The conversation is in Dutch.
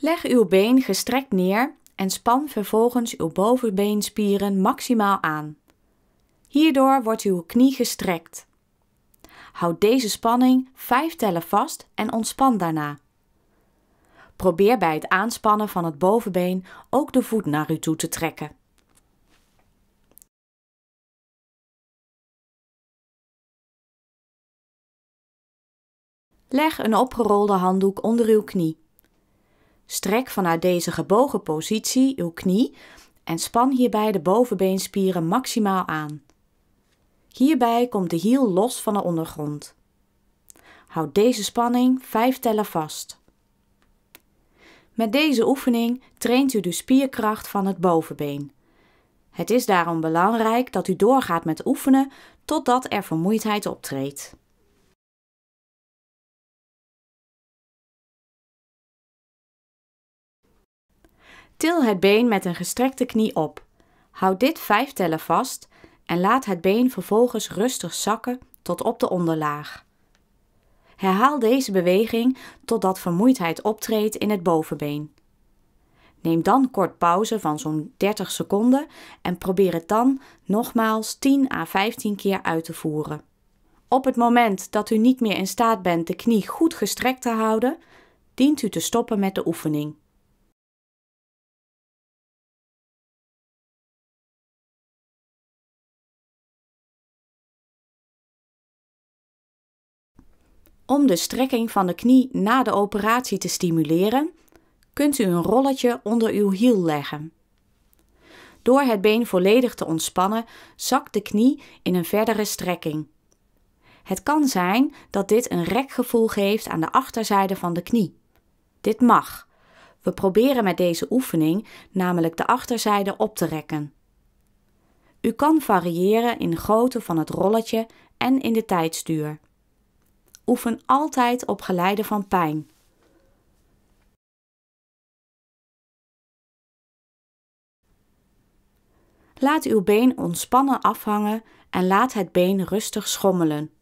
Leg uw been gestrekt neer en span vervolgens uw bovenbeenspieren maximaal aan. Hierdoor wordt uw knie gestrekt. Houd deze spanning 5 tellen vast en ontspan daarna. Probeer bij het aanspannen van het bovenbeen ook de voet naar u toe te trekken. Leg een opgerolde handdoek onder uw knie. Strek vanuit deze gebogen positie uw knie en span hierbij de bovenbeenspieren maximaal aan. Hierbij komt de hiel los van de ondergrond. Houd deze spanning vijf tellen vast. Met deze oefening traint u de spierkracht van het bovenbeen. Het is daarom belangrijk dat u doorgaat met oefenen totdat er vermoeidheid optreedt. Til het been met een gestrekte knie op. Houd dit vijf tellen vast en laat het been vervolgens rustig zakken tot op de onderlaag. Herhaal deze beweging totdat vermoeidheid optreedt in het bovenbeen. Neem dan kort pauze van zo'n 30 seconden en probeer het dan nogmaals 10 à 15 keer uit te voeren. Op het moment dat u niet meer in staat bent de knie goed gestrekt te houden, dient u te stoppen met de oefening. Om de strekking van de knie na de operatie te stimuleren, kunt u een rolletje onder uw hiel leggen. Door het been volledig te ontspannen, zakt de knie in een verdere strekking. Het kan zijn dat dit een rekgevoel geeft aan de achterzijde van de knie. Dit mag. We proberen met deze oefening namelijk de achterzijde op te rekken. U kan variëren in grootte van het rolletje en in de tijdstuur. Oefen altijd op geleide van pijn. Laat uw been ontspannen afhangen en laat het been rustig schommelen.